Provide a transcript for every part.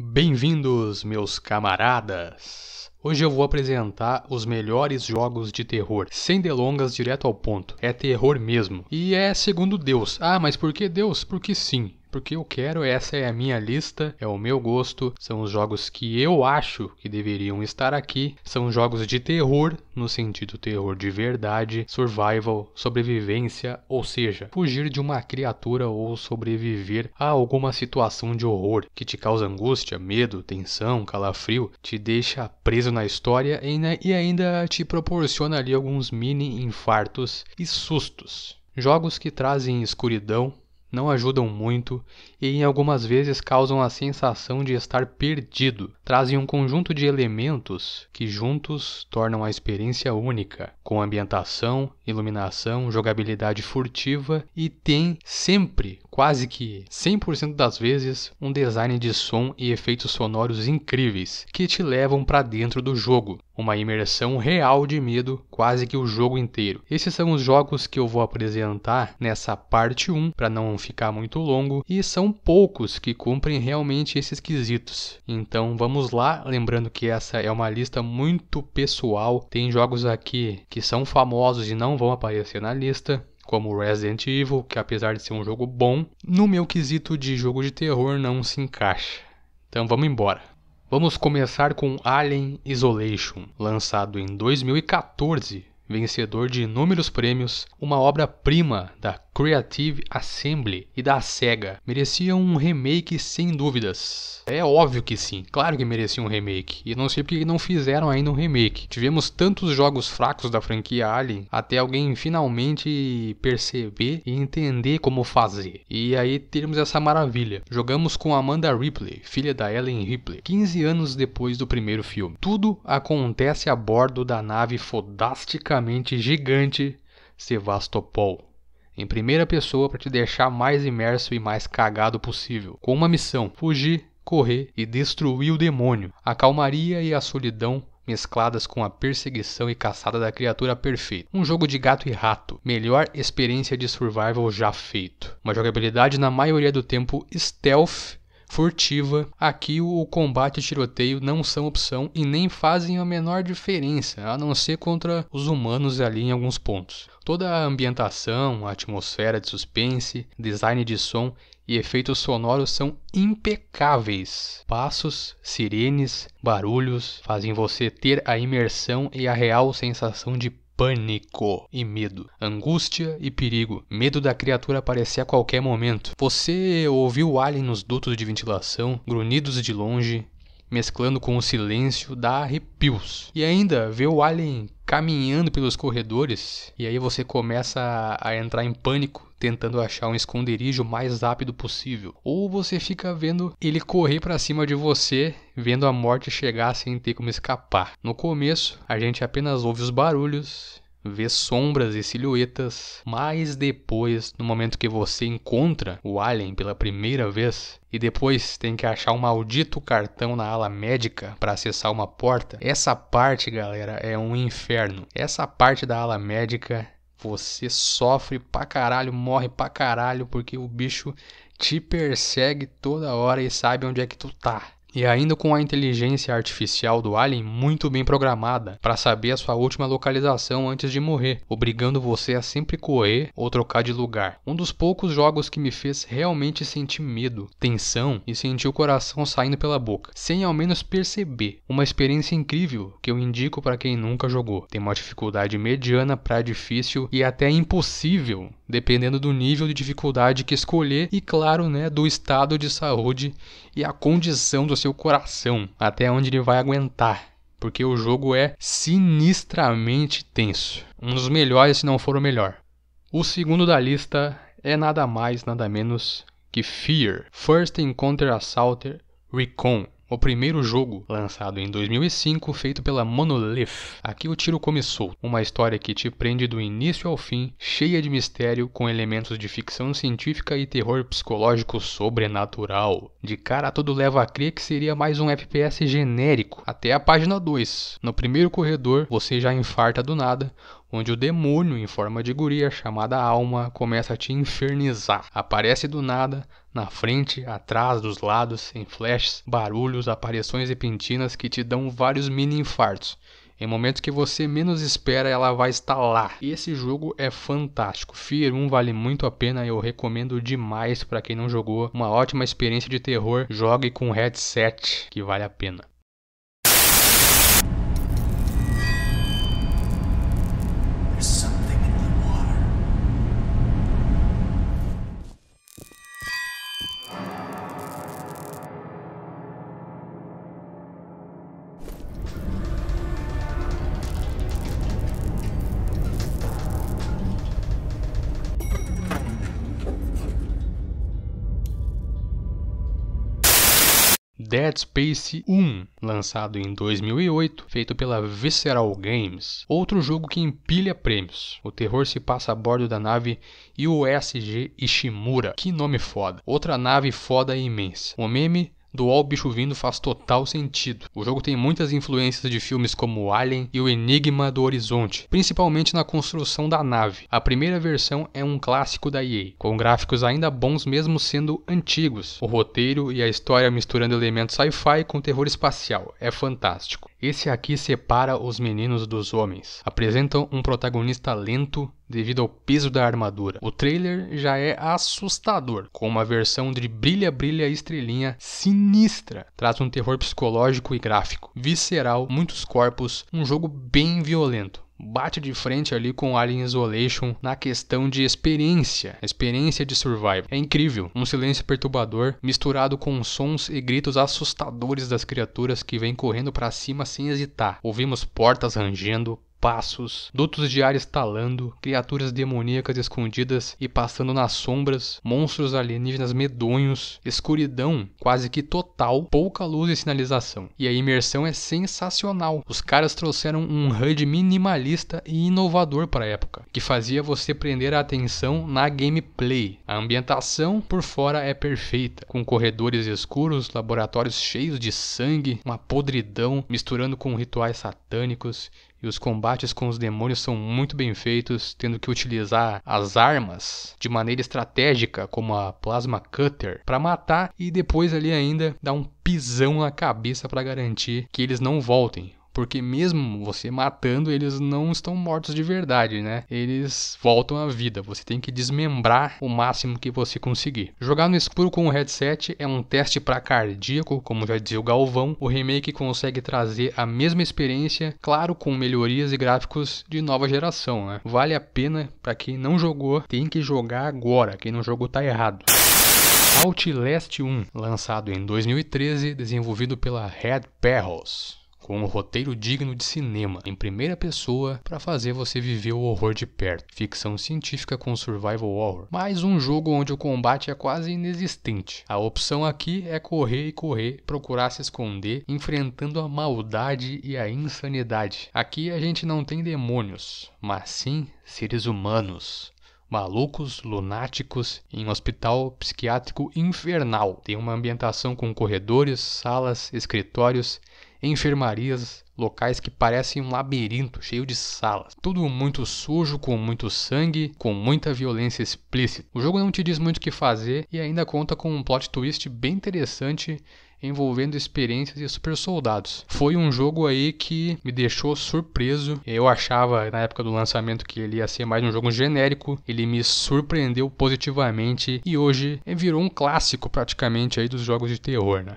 Bem-vindos, meus camaradas! Hoje eu vou apresentar os melhores jogos de terror, sem delongas, direto ao ponto. É terror mesmo. E é segundo Deus. Ah, mas por que Deus? Porque sim porque eu quero, essa é a minha lista, é o meu gosto, são os jogos que eu acho que deveriam estar aqui, são jogos de terror, no sentido terror de verdade, survival, sobrevivência, ou seja, fugir de uma criatura ou sobreviver a alguma situação de horror que te causa angústia, medo, tensão, calafrio, te deixa preso na história e ainda te proporciona ali alguns mini infartos e sustos. Jogos que trazem escuridão, não ajudam muito e em algumas vezes causam a sensação de estar perdido. Trazem um conjunto de elementos que juntos tornam a experiência única, com ambientação, iluminação, jogabilidade furtiva e tem sempre, quase que 100% das vezes, um design de som e efeitos sonoros incríveis que te levam para dentro do jogo uma imersão real de medo quase que o jogo inteiro. Esses são os jogos que eu vou apresentar nessa parte 1 para não ficar muito longo e são poucos que cumprem realmente esses quesitos. Então vamos lá, lembrando que essa é uma lista muito pessoal, tem jogos aqui que são famosos e não vão aparecer na lista, como Resident Evil, que apesar de ser um jogo bom, no meu quesito de jogo de terror não se encaixa. Então vamos embora. Vamos começar com Alien Isolation, lançado em 2014 vencedor de inúmeros prêmios, uma obra-prima da Creative Assembly e da Sega. Merecia um remake sem dúvidas. É óbvio que sim, claro que merecia um remake. E não sei porque não fizeram ainda um remake. Tivemos tantos jogos fracos da franquia Alien até alguém finalmente perceber e entender como fazer. E aí temos essa maravilha. Jogamos com Amanda Ripley, filha da Ellen Ripley, 15 anos depois do primeiro filme. Tudo acontece a bordo da nave fodástica praticamente gigante Sevastopol em primeira pessoa para te deixar mais imerso e mais cagado possível, com uma missão: fugir, correr e destruir o demônio. A calmaria e a solidão mescladas com a perseguição e caçada da criatura perfeita. Um jogo de gato e rato, melhor experiência de survival já feito. Uma jogabilidade na maioria do tempo stealth furtiva. Aqui o combate e o tiroteio não são opção e nem fazem a menor diferença, a não ser contra os humanos ali em alguns pontos. Toda a ambientação, a atmosfera de suspense, design de som e efeitos sonoros são impecáveis. Passos, sirenes, barulhos fazem você ter a imersão e a real sensação de pânico e medo, angústia e perigo, medo da criatura aparecer a qualquer momento. Você ouviu o alien nos dutos de ventilação, grunhidos de longe, mesclando com o silêncio, dá arrepios. E ainda ver o alien caminhando pelos corredores e aí você começa a entrar em pânico tentando achar um esconderijo o mais rápido possível, ou você fica vendo ele correr para cima de você, vendo a morte chegar sem ter como escapar. No começo, a gente apenas ouve os barulhos ver sombras e silhuetas, mas depois, no momento que você encontra o alien pela primeira vez e depois tem que achar o um maldito cartão na ala médica para acessar uma porta, essa parte, galera, é um inferno. Essa parte da ala médica você sofre pra caralho, morre pra caralho porque o bicho te persegue toda hora e sabe onde é que tu tá e ainda com a inteligência artificial do alien muito bem programada para saber a sua última localização antes de morrer, obrigando você a sempre correr ou trocar de lugar. Um dos poucos jogos que me fez realmente sentir medo, tensão e sentir o coração saindo pela boca, sem ao menos perceber. Uma experiência incrível que eu indico para quem nunca jogou. Tem uma dificuldade mediana para difícil e até impossível dependendo do nível de dificuldade que escolher e, claro, né, do estado de saúde e a condição do seu coração, até onde ele vai aguentar, porque o jogo é sinistramente tenso, um dos melhores, se não for o melhor. O segundo da lista é nada mais, nada menos que Fear, First Encounter Assaulter Recon, o primeiro jogo, lançado em 2005, feito pela Monolith. Aqui o tiro começou, uma história que te prende do início ao fim, cheia de mistério, com elementos de ficção científica e terror psicológico sobrenatural. De cara, tudo leva a crer que seria mais um FPS genérico, até a página 2. No primeiro corredor, você já infarta do nada, onde o demônio em forma de guria chamada Alma começa a te infernizar. Aparece do nada, na frente, atrás, dos lados, em flashes, barulhos, aparições repentinas que te dão vários mini infartos. Em momentos que você menos espera, ela vai estar lá. Esse jogo é fantástico. Fear 1 vale muito a pena, eu recomendo demais para quem não jogou. Uma ótima experiência de terror. Jogue com headset, que vale a pena. Dead Space 1, lançado em 2008, feito pela Visceral Games. Outro jogo que empilha prêmios. O terror se passa a bordo da nave USG Ishimura. Que nome foda. Outra nave foda e imensa. O meme do UOL Bicho Vindo faz total sentido. O jogo tem muitas influências de filmes como Alien e O Enigma do Horizonte, principalmente na construção da nave. A primeira versão é um clássico da EA, com gráficos ainda bons mesmo sendo antigos. O roteiro e a história misturando elementos sci-fi com terror espacial. É fantástico. Esse aqui separa os meninos dos homens. Apresentam um protagonista lento devido ao peso da armadura. O trailer já é assustador, com uma versão de brilha brilha estrelinha sinistra. Traz um terror psicológico e gráfico, visceral, muitos corpos, um jogo bem violento bate de frente ali com Alien Isolation na questão de experiência, experiência de survival. É incrível, um silêncio perturbador misturado com sons e gritos assustadores das criaturas que vêm correndo para cima sem hesitar. Ouvimos portas rangendo, passos, dutos de ar estalando, criaturas demoníacas escondidas e passando nas sombras, monstros alienígenas medonhos, escuridão quase que total, pouca luz e sinalização. E a imersão é sensacional. Os caras trouxeram um HUD minimalista e inovador para a época, que fazia você prender a atenção na gameplay. A ambientação por fora é perfeita, com corredores escuros, laboratórios cheios de sangue, uma podridão misturando com rituais satânicos e os combates com os demônios são muito bem feitos, tendo que utilizar as armas de maneira estratégica, como a Plasma Cutter, para matar e depois ali ainda dar um pisão na cabeça para garantir que eles não voltem. Porque mesmo você matando, eles não estão mortos de verdade, né? Eles voltam à vida. Você tem que desmembrar o máximo que você conseguir. Jogar no escuro com o headset é um teste para cardíaco, como já dizia o Galvão. O remake consegue trazer a mesma experiência, claro, com melhorias e gráficos de nova geração, né? Vale a pena para quem não jogou, tem que jogar agora. Quem não jogou tá errado. Outlast 1, lançado em 2013, desenvolvido pela Red Perros com um roteiro digno de cinema, em primeira pessoa, para fazer você viver o horror de perto. Ficção científica com survival horror. Mais um jogo onde o combate é quase inexistente. A opção aqui é correr e correr, procurar se esconder, enfrentando a maldade e a insanidade. Aqui a gente não tem demônios, mas sim seres humanos malucos, lunáticos, em um hospital psiquiátrico infernal. Tem uma ambientação com corredores, salas, escritórios enfermarias, locais que parecem um labirinto cheio de salas. Tudo muito sujo, com muito sangue, com muita violência explícita. O jogo não te diz muito o que fazer e ainda conta com um plot twist bem interessante envolvendo experiências e super soldados. Foi um jogo aí que me deixou surpreso. Eu achava na época do lançamento que ele ia ser mais um jogo genérico. Ele me surpreendeu positivamente e hoje virou um clássico praticamente aí dos jogos de terror, né?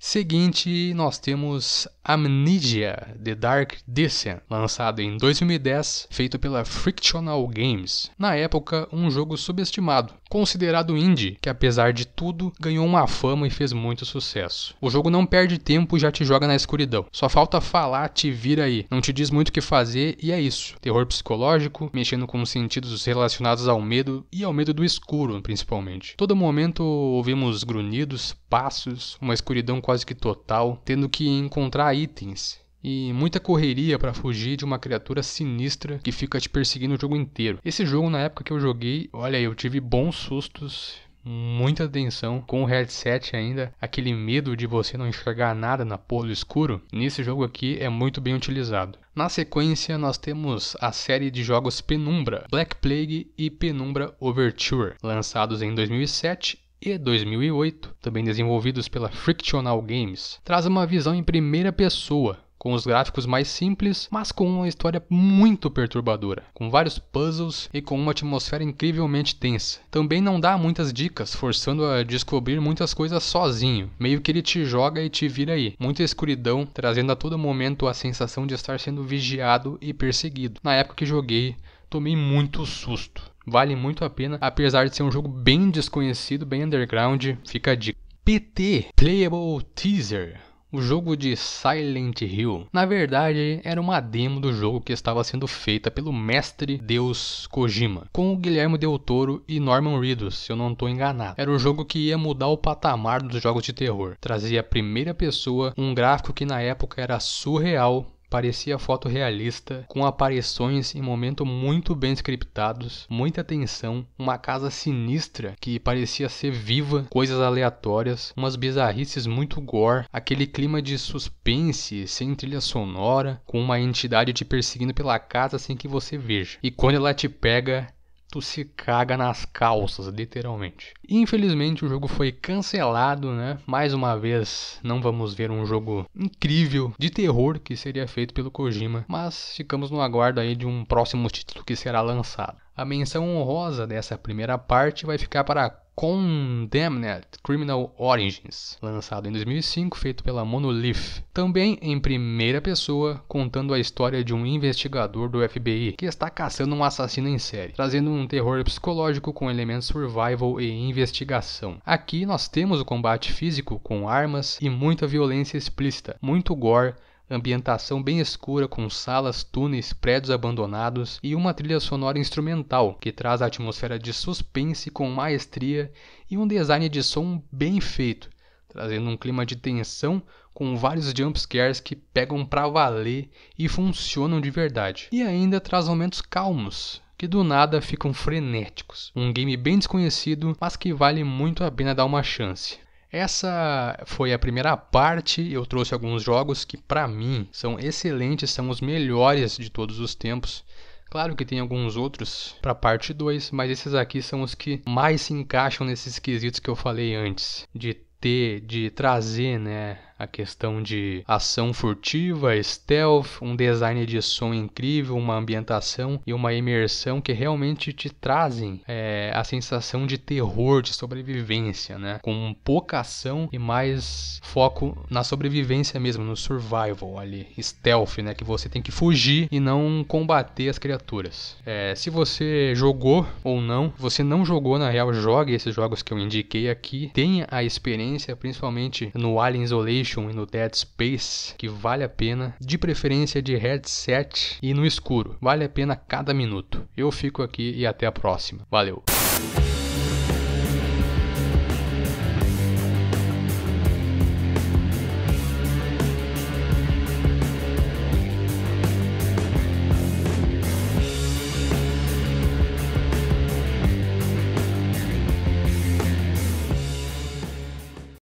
Seguinte, nós temos Amnesia: The Dark Descent, lançado em 2010, feito pela Frictional Games. Na época, um jogo subestimado considerado indie, que apesar de tudo ganhou uma fama e fez muito sucesso. O jogo não perde tempo e já te joga na escuridão. Só falta falar, te vira aí. Não te diz muito o que fazer e é isso. Terror psicológico, mexendo com sentidos relacionados ao medo e ao medo do escuro, principalmente. Todo momento ouvimos grunhidos, passos, uma escuridão quase que total, tendo que encontrar itens e muita correria para fugir de uma criatura sinistra que fica te perseguindo o jogo inteiro. Esse jogo, na época que eu joguei, olha, eu tive bons sustos, muita atenção com o headset ainda, aquele medo de você não enxergar nada na porra do escuro, nesse jogo aqui é muito bem utilizado. Na sequência, nós temos a série de jogos Penumbra, Black Plague e Penumbra Overture, lançados em 2007 e 2008, também desenvolvidos pela Frictional Games. Traz uma visão em primeira pessoa com os gráficos mais simples, mas com uma história muito perturbadora, com vários puzzles e com uma atmosfera incrivelmente tensa. Também não dá muitas dicas, forçando a descobrir muitas coisas sozinho. Meio que ele te joga e te vira aí. Muita escuridão, trazendo a todo momento a sensação de estar sendo vigiado e perseguido. Na época que joguei, tomei muito susto. Vale muito a pena, apesar de ser um jogo bem desconhecido, bem underground, fica a dica. PT Playable Teaser o jogo de Silent Hill. Na verdade, era uma demo do jogo que estava sendo feita pelo mestre Deus Kojima, com o Guilherme Del Toro e Norman Reedus, se eu não estou enganado. Era um jogo que ia mudar o patamar dos jogos de terror. Trazia a primeira pessoa um gráfico que na época era surreal Parecia foto realista, com aparições em momentos muito bem scriptados, muita tensão, uma casa sinistra que parecia ser viva, coisas aleatórias, umas bizarrices muito gore, aquele clima de suspense sem trilha sonora, com uma entidade te perseguindo pela casa sem que você veja. E quando ela te pega, tu se caga nas calças, literalmente. Infelizmente o jogo foi cancelado, né? Mais uma vez, não vamos ver um jogo incrível de terror que seria feito pelo Kojima, mas ficamos no aguardo aí de um próximo título que será lançado. A menção honrosa dessa primeira parte vai ficar para Condemned Criminal Origins, lançado em 2005, feito pela Monolith. Também em primeira pessoa, contando a história de um investigador do FBI que está caçando um assassino em série, trazendo um terror psicológico com elementos survival e investigação. Aqui nós temos o combate físico com armas e muita violência explícita, muito gore ambientação bem escura com salas, túneis, prédios abandonados e uma trilha sonora instrumental que traz a atmosfera de suspense com maestria e um design de som bem feito, trazendo um clima de tensão com vários jumpscares que pegam pra valer e funcionam de verdade. E ainda traz momentos calmos, que do nada ficam frenéticos. Um game bem desconhecido, mas que vale muito a pena dar uma chance. Essa foi a primeira parte. Eu trouxe alguns jogos que, para mim, são excelentes, são os melhores de todos os tempos. Claro que tem alguns outros para parte 2, mas esses aqui são os que mais se encaixam nesses quesitos que eu falei antes, de ter, de trazer, né, a questão de ação furtiva, stealth, um design de som incrível, uma ambientação e uma imersão que realmente te trazem é, a sensação de terror, de sobrevivência, né? Com pouca ação e mais foco na sobrevivência mesmo, no survival ali, stealth, né? Que você tem que fugir e não combater as criaturas. É, se você jogou ou não, você não jogou na real, jogue esses jogos que eu indiquei aqui. Tenha a experiência, principalmente no Alien Isolation Isolation e no Dead Space, que vale a pena, de preferência de headset e no escuro. Vale a pena cada minuto. Eu fico aqui e até a próxima. Valeu!